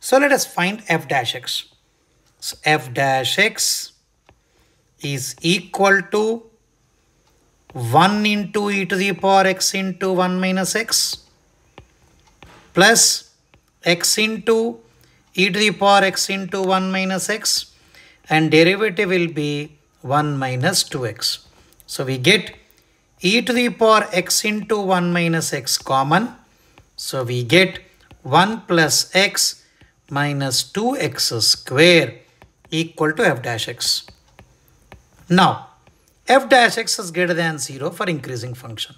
So let us find f dash x. So f dash x is equal to 1 into e to the power x into 1 minus x plus x into e to the power x into 1 minus x and derivative will be 1 minus 2x. So we get e to the power x into 1 minus x common. So we get 1 plus x minus 2x square equal to f dash x. Now, f dash x is greater than 0 for increasing function.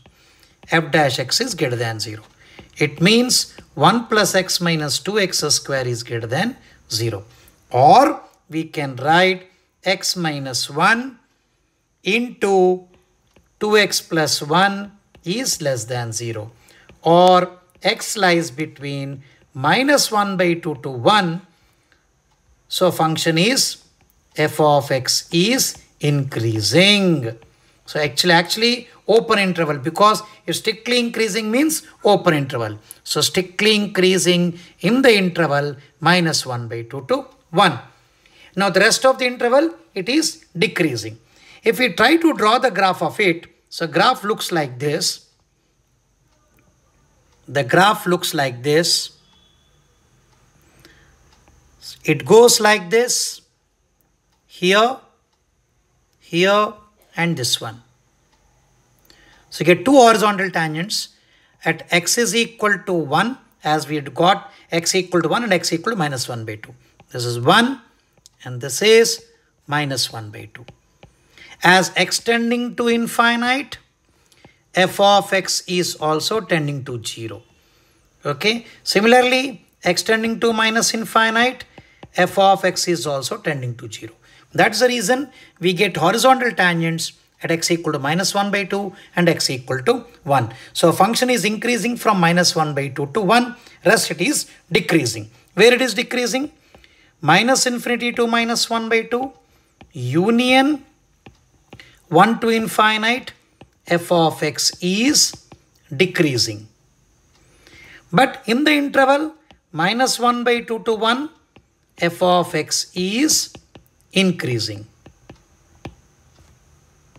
f dash x is greater than 0. It means 1 plus x minus 2x square is greater than 0. Or we can write x minus 1 into 2x plus 1 is less than 0. Or x lies between minus 1 by 2 to 1. So function is f of x is increasing. So actually, actually open interval because if strictly increasing means open interval. So strictly increasing in the interval minus 1 by 2 to 1. Now the rest of the interval, it is decreasing. If we try to draw the graph of it, so graph looks like this. The graph looks like this. It goes like this. Here, here and this one. So you get two horizontal tangents at x is equal to 1 as we had got x equal to 1 and x equal to minus 1 by 2. This is 1 and this is minus 1 by 2. As extending to infinite, f of x is also tending to 0. Okay. Similarly, extending to minus infinite, f of x is also tending to 0. That's the reason we get horizontal tangents at x equal to minus 1 by 2 and x equal to 1. So function is increasing from minus 1 by 2 to 1. Rest it is decreasing. Where it is decreasing? Minus infinity to minus 1 by 2 union 1 to infinite f of x is decreasing. But in the interval minus 1 by 2 to 1 f of x is increasing.